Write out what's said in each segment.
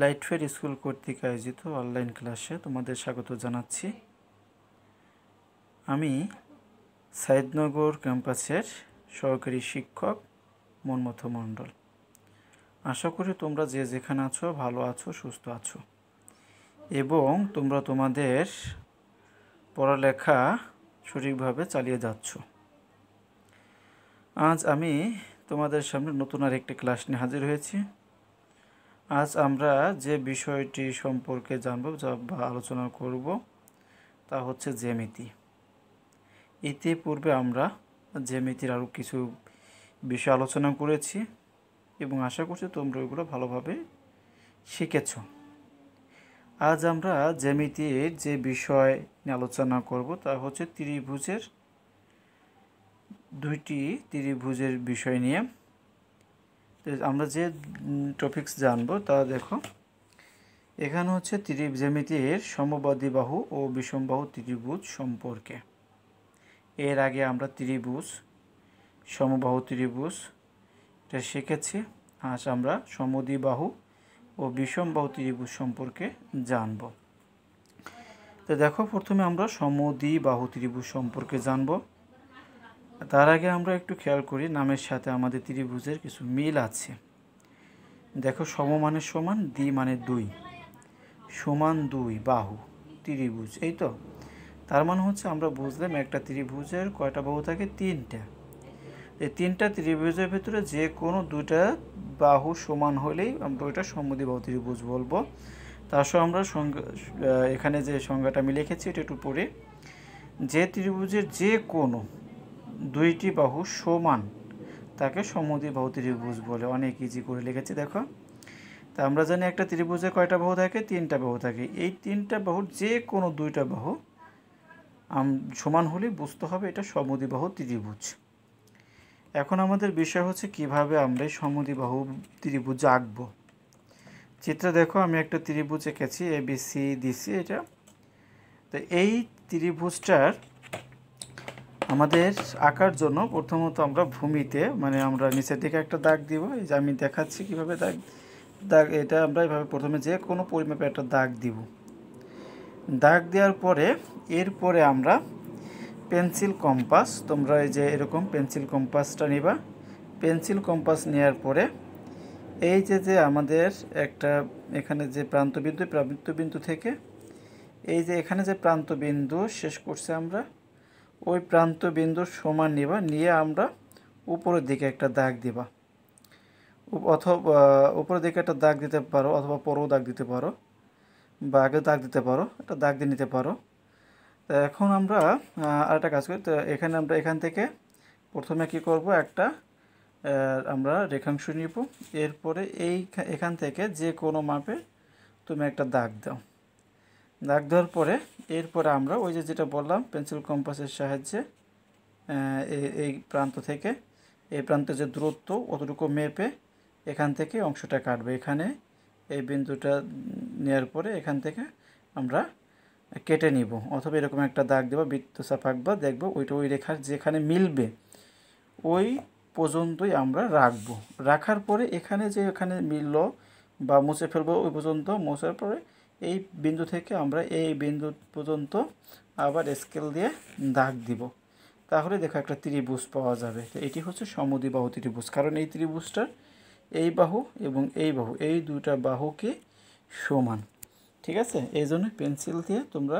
লাইটফের school কর্তৃক আয়োজিত online ক্লাসে তোমাদের স্বাগত জানাচ্ছি আমি সাইদনগর ক্যাম্পাসের সহকারী শিক্ষক মনমথ মণ্ডল আশা করি তোমরা যে যেখানে আছো ভালো আছো সুস্থ আছো এবং তোমরা তোমাদের পড়ালেখা সঠিকভাবে চালিয়ে যাচ্ছ আজ আমি তোমাদের সামনে নতুন আর একটি ক্লাস নিয়ে হাজির হয়েছি আজ আমরা যে বিষয়টি সম্পর্কে জানব বা আলোচনা করব তা হচ্ছে জ্যামিতি পূর্বে আমরা জ্যামিতির আরও কিছু বিষয় আলোচনা করেছি এবং আশা করছি তোমরা ওইগুলো ভালোভাবে শিখেছ আজ আমরা জ্যামিতির যে বিষয় নিয়ে আলোচনা করব তা হচ্ছে ত্রিভুজের দুইটি ত্রিভুজের বিষয় নিয়ে আমরা যে টপিক্স জানবো তা দেখো এখানে হচ্ছে এর সমবাদী বাহু ও বিষম বাহু ত্রিভুজ সম্পর্কে এর আগে আমরা ত্রিভুজ সমবাহু ত্রিভুজ এটা শিখেছি আজ আমরা সমদী বাহু ও বিষম বাহু ত্রিভুজ সম্পর্কে জানব তো দেখো প্রথমে আমরা সমদী বাহু ত্রিভুজ সম্পর্কে জানবো তার আগে আমরা একটু খেয়াল করি নামের সাথে আমাদের ত্রিভুজের কিছু মিল আছে দেখো সমমানের সমান দ্বি মানে দুই সমান দুই বাহু ত্রিভুজ এই তো তার মানে হচ্ছে আমরা বুঝলাম একটা ত্রিভুজের কয়টা বাহু থাকে তিনটা এই তিনটা ত্রিভুজের ভিতরে যে কোনো দুটা বাহু সমান হলেই আমরা ওইটা বাহু ত্রিভুজ বলবো তার সঙ্গে আমরা সংজ্ঞা এখানে যে সংজ্ঞাটা আমি লিখেছি এটা একটু পড়ে যে ত্রিভুজের যে কোনো দুইটি বাহু সমান তাকে বাহু ত্রিভুজ বলে অনেক ইজি করে লিখেছি দেখো তা আমরা জানি একটা ত্রিভুজে কয়টা বাহু থাকে তিনটা বাহু থাকে এই তিনটা বাহুর যে কোনো দুইটা বাহু সমান হলে বুঝতে হবে এটা বাহু ত্রিভুজ এখন আমাদের বিষয় হচ্ছে কিভাবে আমরা সমুদি বাহু ত্রিভুজ আঁকবো চিত্রে দেখো আমি একটা ত্রিভুজ এঁকেছি এ বি সি দিছি এটা তো এই ত্রিভুজটার আমাদের আঁকার জন্য প্রথমত আমরা ভূমিতে মানে আমরা নিচের দিকে একটা দাগ দিব এই যে আমি দেখাচ্ছি কীভাবে দাগ দাগ এটা আমরা এভাবে প্রথমে যে কোনো পরিমাপে একটা দাগ দিব দাগ দেওয়ার পরে এরপরে আমরা পেন্সিল কম্পাস তোমরা এই যে এরকম পেন্সিল কম্পাসটা নিবা পেন্সিল কম্পাস নেওয়ার পরে এই যে যে আমাদের একটা এখানে যে প্রান্তবিন্দু প্রান্তবিন্দু থেকে এই যে এখানে যে প্রান্তবিন্দু শেষ করছে আমরা ওই প্রান্ত বিন্দু সমান নিবা নিয়ে আমরা উপরের দিকে একটা দাগ দিবা অথবা উপরের দিকে একটা দাগ দিতে পারো অথবা পরেও দাগ দিতে পারো বা আগে দাগ দিতে পারো একটা দাগ দিয়ে নিতে পারো তো এখন আমরা আরেকটা কাজ করি তো এখানে আমরা এখান থেকে প্রথমে কি করব একটা আমরা রেখাংশ নিব এরপরে এই এখান থেকে যে কোনো মাপে তুমি একটা দাগ দাও দাগ দেওয়ার পরে এরপরে আমরা ওই যে যেটা বললাম পেন্সিল কম্পাসের সাহায্যে এই প্রান্ত থেকে এই প্রান্তে যে দূরত্ব অতটুকু মেপে এখান থেকে অংশটা কাটবে এখানে এই বিন্দুটা নেওয়ার পরে এখান থেকে আমরা কেটে নিব অথবা এরকম একটা দাগ দেবো বৃত্তচাপ বা দেখবো ওইটা ওই রেখার যেখানে মিলবে ওই পর্যন্তই আমরা রাখবো রাখার পরে এখানে যে এখানে মিলল বা মুছে ফেলবো ওই পর্যন্ত মোছার পরে এই বিন্দু থেকে আমরা এই বিন্দু পর্যন্ত আবার স্কেল দিয়ে দাগ দিব তাহলে দেখো একটা ত্রিভুজ পাওয়া যাবে তো এটি হচ্ছে বাহু ত্রিভুজ কারণ এই ত্রিভুজটার এই বাহু এবং এই বাহু এই দুটা বাহুকে সমান ঠিক আছে এই জন্য পেন্সিল দিয়ে তোমরা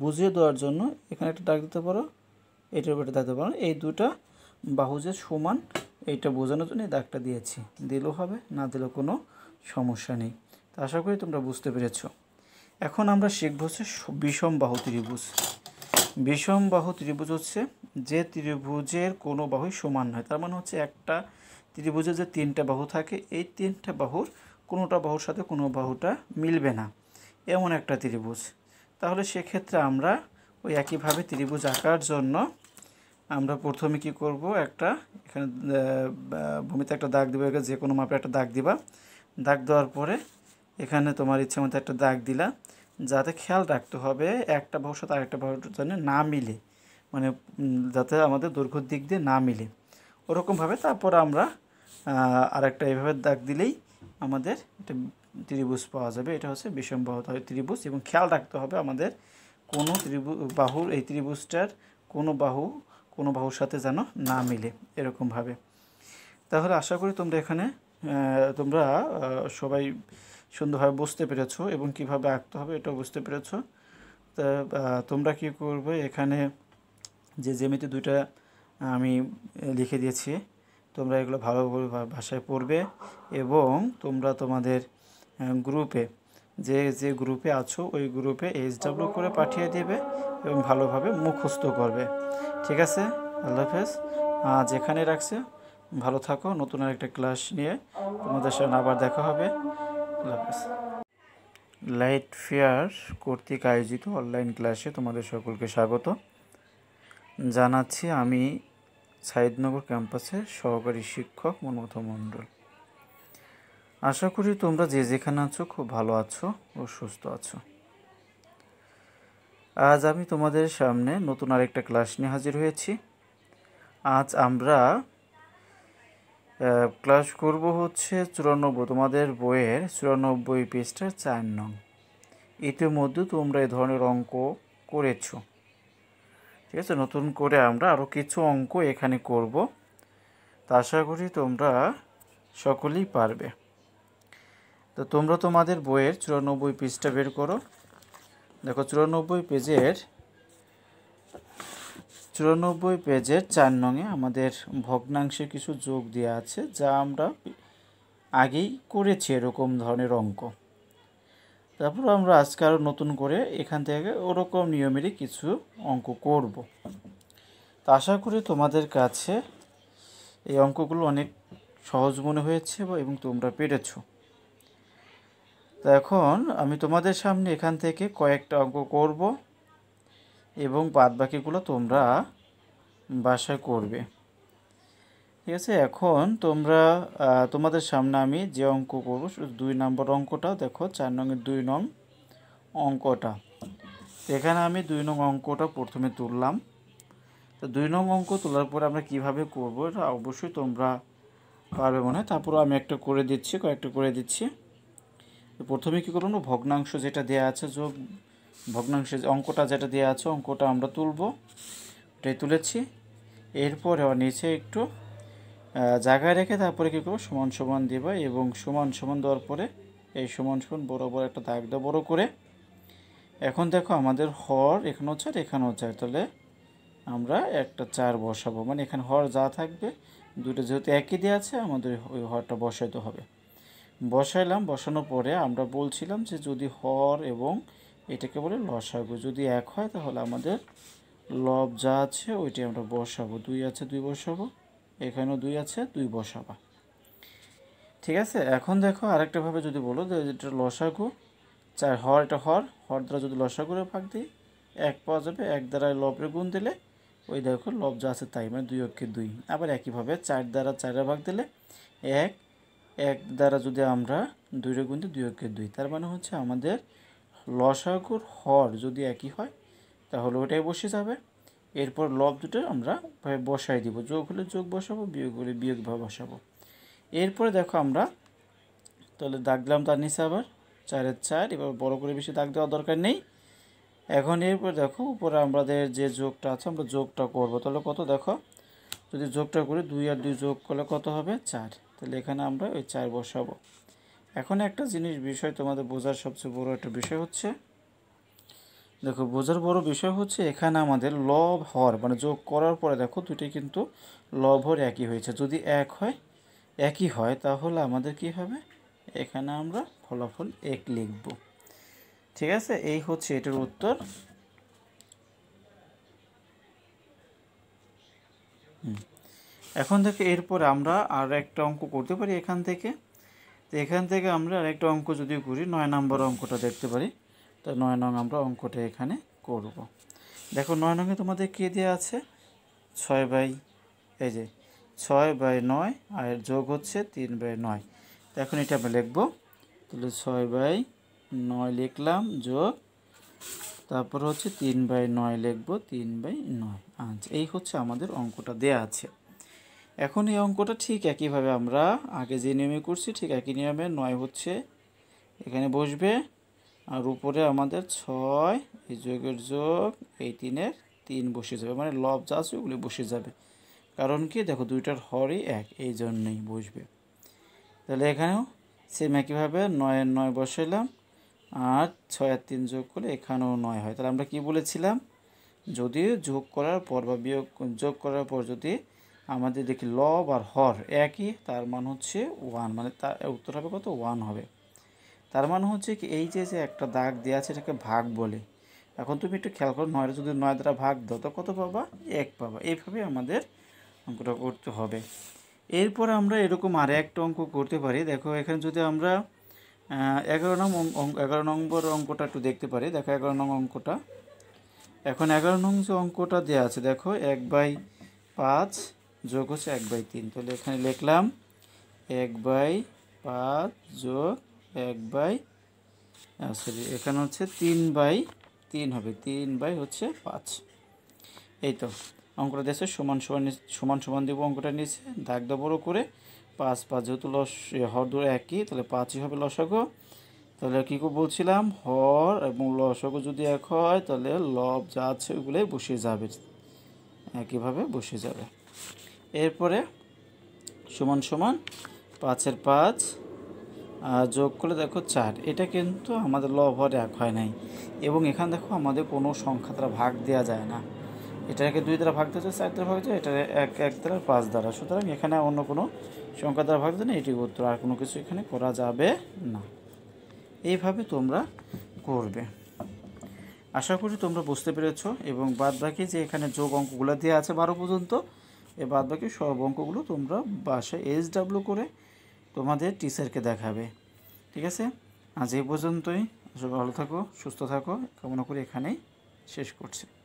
বুঝিয়ে দেওয়ার জন্য এখানে একটা দাগ দিতে পারো এটার উপরে দাগ দিতে পারো এই দুটা বাহু যে সমান এইটা বোঝানোর জন্য দাগটা দিয়েছি দিলেও হবে না দিলেও কোনো সমস্যা নেই তো আশা করি তোমরা বুঝতে পেরেছ এখন আমরা শিখব হচ্ছে বিষম বাহু ত্রিভুজ বিষম বাহু ত্রিভুজ হচ্ছে যে ত্রিভুজের কোনো বাহুই সমান নয় তার মানে হচ্ছে একটা ত্রিভুজে যে তিনটা বাহু থাকে এই তিনটা বাহুর কোনোটা বাহুর সাথে কোনো বাহুটা মিলবে না এমন একটা ত্রিভুজ তাহলে সেক্ষেত্রে আমরা ওই একইভাবে ত্রিভুজ আঁকার জন্য আমরা প্রথমে কি করব একটা এখানে ভূমিতে একটা দাগ দেবো যে কোনো মাপে একটা দাগ দিবা দাগ দেওয়ার পরে এখানে তোমার ইচ্ছে মতো একটা দাগ দিলা যাতে খেয়াল রাখতে হবে একটা বাহুর সাথে আরেকটা বাহুর জন্য না মিলে মানে যাতে আমাদের দৈর্ঘ্যর দিক দিয়ে না মিলে ওরকমভাবে তারপর আমরা আরেকটা এভাবে দাগ দিলেই আমাদের একটা ত্রিভুজ পাওয়া যাবে এটা হচ্ছে বিষমবাহু ত্রিভুজ এবং খেয়াল রাখতে হবে আমাদের কোনো ত্রিভু বাহুর এই ত্রিভুজটার কোনো বাহু কোনো বাহুর সাথে যেন না মিলে এরকমভাবে তাহলে আশা করি তোমরা এখানে তোমরা সবাই সুন্দরভাবে বুঝতে পেরেছো এবং কিভাবে আঁকতে হবে এটাও বুঝতে পেরেছো তা তোমরা কি করবে এখানে যে জ্যামিতি দুইটা আমি লিখে দিয়েছি তোমরা এগুলো ভালোভাবে ভাষায় পড়বে এবং তোমরা তোমাদের গ্রুপে যে যে গ্রুপে আছো ওই গ্রুপে এইচডাব্লিউ করে পাঠিয়ে দেবে এবং ভালোভাবে মুখস্থ করবে ঠিক আছে আল্লাহ হাফেজ যেখানে এখানে রাখছে ভালো থাকো নতুন আরেকটা ক্লাস নিয়ে তোমাদের সঙ্গে আবার দেখা হবে লাইট ফেয়ার কর্তৃক আয়োজিত অনলাইন ক্লাসে তোমাদের সকলকে স্বাগত জানাচ্ছি আমি সাইদনগর ক্যাম্পাসের সহকারী শিক্ষক মনমত মণ্ডল আশা করি তোমরা যে যেখানে আছো খুব ভালো আছো ও সুস্থ আছো আজ আমি তোমাদের সামনে নতুন আরেকটা ক্লাস নিয়ে হাজির হয়েছি আজ আমরা ক্লাস করব হচ্ছে চুরানব্বই তোমাদের বইয়ের চুরানব্বই পেজটা চার নং ইতিমধ্যে তোমরা এই ধরনের অঙ্ক করেছ ঠিক আছে নতুন করে আমরা আরও কিছু অঙ্ক এখানে করব তা আশা করি তোমরা সকলেই পারবে তো তোমরা তোমাদের বইয়ের চুরানব্বই পেজটা বের করো দেখো চুরানব্বই পেজের চুরানব্বই পেজের চার নঙে আমাদের ভগ্নাংশে কিছু যোগ দেওয়া আছে যা আমরা আগেই করেছি এরকম ধরনের অঙ্ক তারপর আমরা আজকে আরও নতুন করে এখান থেকে ওরকম নিয়মেরই কিছু অঙ্ক করব তা আশা করি তোমাদের কাছে এই অঙ্কগুলো অনেক সহজ মনে হয়েছে এবং তোমরা পেরেছ তো এখন আমি তোমাদের সামনে এখান থেকে কয়েকটা অঙ্ক করবো এবং বাদবাকিগুলো তোমরা বাসায় করবে ঠিক আছে এখন তোমরা তোমাদের সামনে আমি যে অঙ্ক করবো দুই নম্বর অঙ্কটা দেখো চার নঙের দুই নং অঙ্কটা এখানে আমি দুই নং অঙ্কটা প্রথমে তুললাম তো দুই নং অঙ্ক তোলার পরে আমরা কিভাবে করবো এটা অবশ্যই তোমরা পারবে মনে হয় তারপর আমি একটা করে দিচ্ছি কয়েকটা করে দিচ্ছি প্রথমে কী করবো ভগ্নাংশ যেটা দেয়া আছে যোগ ভগ্নাংশে অঙ্কটা যেটা দেওয়া আছে অঙ্কটা আমরা তুলবো এটাই তুলেছি এরপরে নিচে একটু জায়গায় রেখে তারপরে কী করবো সমান সমান দেবো এবং সমান সমান দেওয়ার পরে এই সমান সমান বরাবর একটা দাগ দেওয়া বড়ো করে এখন দেখো আমাদের হর এখানেও চার এখানেও চার তাহলে আমরা একটা চার বসাবো মানে এখানে হর যা থাকবে দুটো যেহেতু একই দেওয়া আছে আমাদের ওই হরটা বসাইতে হবে বসাইলাম বসানোর পরে আমরা বলছিলাম যে যদি হর এবং এটাকে বলে লসাগু যদি এক হয় তাহলে আমাদের লব যা আছে ওইটি আমরা বসাবো দুই আছে দুই বসাবো এখানেও দুই আছে দুই বসাবা ঠিক আছে এখন দেখো আরেকটাভাবে যদি বলো যেটা লসাগু চার হর এটা হর হর দ্বারা যদি লসাগুরে ভাগ দিই এক পাওয়া যাবে এক দ্বারা লবরে গুণ দিলে ওই দেখো লব যা আছে তাই মানে দুই অক্ষে দুই আবার একইভাবে চার দ্বারা চারে ভাগ দিলে এক এক দ্বারা যদি আমরা দুইরে গুণ দিই দুই অক্ষে দুই তার মানে হচ্ছে আমাদের লসাগুর হর যদি একই হয় তাহলে ওটাই বসে যাবে এরপর লব দুটো আমরা বসাই দিব যোগ হলে যোগ বসাবো বিয়োগ হলে বিয়োগ ভাবে বসাবো এরপরে দেখো আমরা তাহলে দাগ দিলাম তার নিচে আবার চারের চার এবার বড় করে বেশি দাগ দেওয়ার দরকার নেই এখন এরপর দেখো উপরে আমাদের যে যোগটা আছে আমরা যোগটা করব তাহলে কত দেখো যদি যোগটা করে দুই আর দুই যোগ করলে কত হবে চার তাহলে এখানে আমরা ওই চার বসাবো এখন একটা জিনিস বিষয় তোমাদের বোঝার সবচেয়ে বড় একটা বিষয় হচ্ছে দেখো বোঝার বড় বিষয় হচ্ছে এখানে আমাদের লব হর মানে যোগ করার পরে দেখো দুটি কিন্তু লব হর একই হয়েছে যদি এক হয় একই হয় তাহলে আমাদের কি হবে এখানে আমরা ফলাফল এক লিখব ঠিক আছে এই হচ্ছে এটার উত্তর এখন থেকে এরপর আমরা আর একটা অঙ্ক করতে পারি এখান থেকে তো এখান থেকে আমরা আরেকটা অঙ্ক যদি করি নয় নম্বর অঙ্কটা দেখতে পারি তো নয় নং আমরা অঙ্কটা এখানে করব দেখো নয় নঙে তোমাদের কে দেওয়া আছে ছয় বাই এই যে ছয় বাই নয় আর যোগ হচ্ছে তিন বাই নয় তো এখন এটা আমরা লিখবো তাহলে ছয় বাই নয় লিখলাম যোগ তারপর হচ্ছে তিন বাই নয় লিখবো তিন বাই নয় আচ্ছা এই হচ্ছে আমাদের অঙ্কটা দেয়া আছে এখন এই অঙ্কটা ঠিক একইভাবে আমরা আগে যে নিয়মে করছি ঠিক একই নিয়মে নয় হচ্ছে এখানে বসবে আর উপরে আমাদের ছয় এই যোগের যোগ এই তিনের তিন বসে যাবে মানে লব যা আছে ওগুলি বসে যাবে কারণ কি দেখো দুইটার হরই এক এই জন্যই বসবে তাহলে এখানেও সেম একইভাবে নয়ের নয় বসাইলাম আর ছয় আর তিন যোগ করলে এখানেও নয় হয় তাহলে আমরা কি বলেছিলাম যদি যোগ করার পর বা বিয়োগ যোগ করার পর যদি আমাদের দেখি লব আর হর একই তার মান হচ্ছে ওয়ান মানে তার উত্তর হবে কত ওয়ান হবে তার মানে হচ্ছে কি এই যে যে একটা দাগ দেওয়া আছে এটাকে ভাগ বলে এখন তুমি একটু খেয়াল করো নয় যদি নয় দ্বারা ভাগ দাও তো কত পাবা এক পাবা এইভাবে আমাদের অঙ্কটা করতে হবে এরপর আমরা এরকম আর একটা অঙ্ক করতে পারি দেখো এখানে যদি আমরা এগারো নং এগারো নম্বর অঙ্কটা একটু দেখতে পারি দেখো এগারো নং অঙ্কটা এখন এগারো নং যে অঙ্কটা দেওয়া আছে দেখো এক বাই পাঁচ যোগ হচ্ছে এক বাই তিন তাহলে এখানে লিখলাম এক বাই পাঁচ যোগ এক বাই সরি এখানে হচ্ছে তিন বাই তিন হবে তিন বাই হচ্ছে পাঁচ এই তো অঙ্কটা দিয়েছে সমান সমান সমান সমান দেবো অঙ্কটা নিয়েছে দাগ বড়ো করে পাঁচ পাঁচ যেহেতু লস হর দূরে একই তাহলে পাঁচই হবে লসক তাহলে কী বলছিলাম হর এবং লসক যদি এক হয় তাহলে লব যা আছে ওগুলোই বসে যাবে একইভাবে বসে যাবে এরপরে সমান সমান পাঁচের পাঁচ যোগ করলে দেখো চার এটা কিন্তু আমাদের ল লভর এক হয় নাই এবং এখানে দেখো আমাদের কোনো সংখ্যা দ্বারা ভাগ দেওয়া যায় না এটাকে দুই দ্বারা ভাগ দেওয়া যায় চার দ্বারা ভাগ যায় এটা এক এক দ্বারা পাঁচ দ্বারা সুতরাং এখানে অন্য কোনো সংখ্যা দ্বারা ভাগ দেয় না এটি উত্তর আর কোনো কিছু এখানে করা যাবে না এইভাবে তোমরা করবে আশা করি তোমরা বুঝতে পেরেছ এবং বাদ বাকি যে এখানে যোগ অঙ্কগুলো দেওয়া আছে বারো পর্যন্ত এ বাদ বাকি সব অঙ্কগুলো তোমরা বাসায় এস ডাব্লু করে তোমাদের টিচারকে দেখাবে ঠিক আছে আজ এই পর্যন্তই ভালো থাকো সুস্থ থাকো কামনা করে এখানেই শেষ করছে